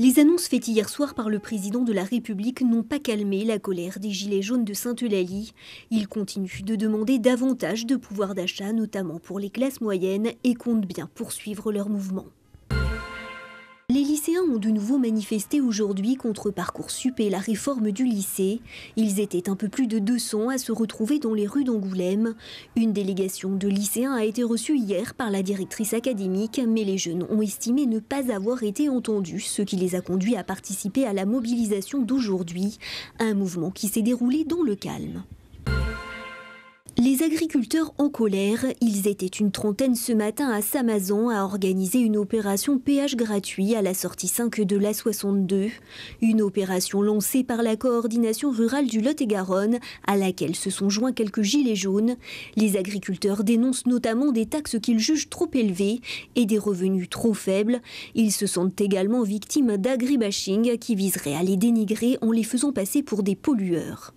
Les annonces faites hier soir par le président de la République n'ont pas calmé la colère des Gilets jaunes de Sainte-Eulalie. Ils continuent de demander davantage de pouvoir d'achat, notamment pour les classes moyennes, et comptent bien poursuivre leur mouvement. Les lycéens ont de nouveau manifesté aujourd'hui contre Parcoursup et la réforme du lycée. Ils étaient un peu plus de 200 à se retrouver dans les rues d'Angoulême. Une délégation de lycéens a été reçue hier par la directrice académique, mais les jeunes ont estimé ne pas avoir été entendus, ce qui les a conduits à participer à la mobilisation d'aujourd'hui, un mouvement qui s'est déroulé dans le calme. Les agriculteurs en colère, ils étaient une trentaine ce matin à Samazon à organiser une opération pH gratuit à la sortie 5 de la 62, une opération lancée par la coordination rurale du Lot-et-Garonne à laquelle se sont joints quelques gilets jaunes. Les agriculteurs dénoncent notamment des taxes qu'ils jugent trop élevées et des revenus trop faibles. Ils se sentent également victimes d'agribashing qui viserait à les dénigrer en les faisant passer pour des pollueurs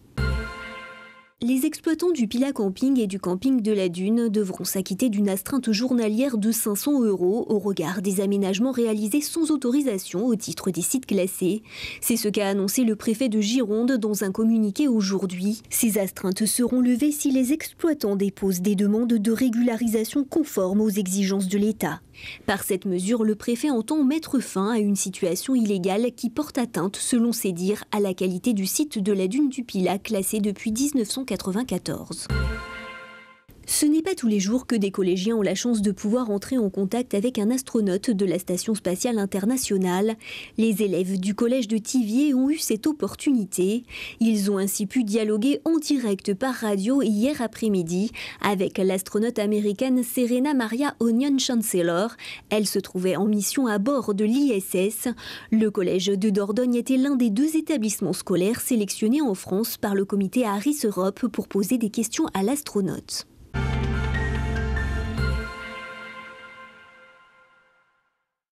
les exploitants du Pila Camping et du Camping de la Dune devront s'acquitter d'une astreinte journalière de 500 euros au regard des aménagements réalisés sans autorisation au titre des sites classés. C'est ce qu'a annoncé le préfet de Gironde dans un communiqué aujourd'hui. Ces astreintes seront levées si les exploitants déposent des demandes de régularisation conformes aux exigences de l'État. Par cette mesure, le préfet entend mettre fin à une situation illégale qui porte atteinte, selon ses dires, à la qualité du site de la dune du Pilat, classée depuis 1994. Ce n'est pas tous les jours que des collégiens ont la chance de pouvoir entrer en contact avec un astronaute de la Station spatiale internationale. Les élèves du collège de Tivier ont eu cette opportunité. Ils ont ainsi pu dialoguer en direct par radio hier après-midi avec l'astronaute américaine Serena Maria Onion Chancellor. Elle se trouvait en mission à bord de l'ISS. Le collège de Dordogne était l'un des deux établissements scolaires sélectionnés en France par le comité Harris Europe pour poser des questions à l'astronaute.